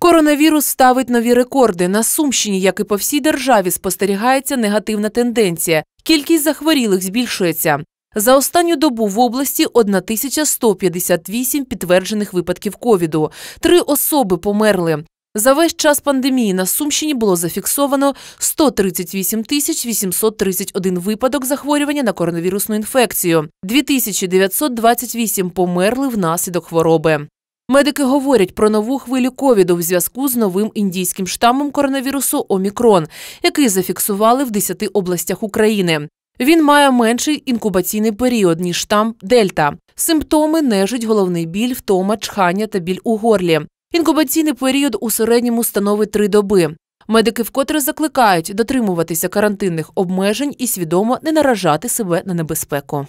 Коронавірус ставить нові рекорди. На Сумщині, як і по всій державі, спостерігається негативна тенденція. Кількість захворілих збільшується. За останню добу в області 1158 підтверджених випадків ковіду. Три особи померли. За весь час пандемії на Сумщині було зафіксовано 138 тисяч 831 випадок захворювання на коронавірусну інфекцію. 2928 померли внаслідок хвороби. Медики говорять про нову хвилю ковіду в зв'язку з новим індійським штамом коронавірусу Омікрон, який зафіксували в 10 областях України. Він має менший інкубаційний період ніж штам Дельта. Симптоми нежить, головний біль, втома, чхання та біль у горлі. Інкубаційний період у середньому становить три доби. Медики вкотре закликають дотримуватися карантинних обмежень і свідомо не наражати себе на небезпеку.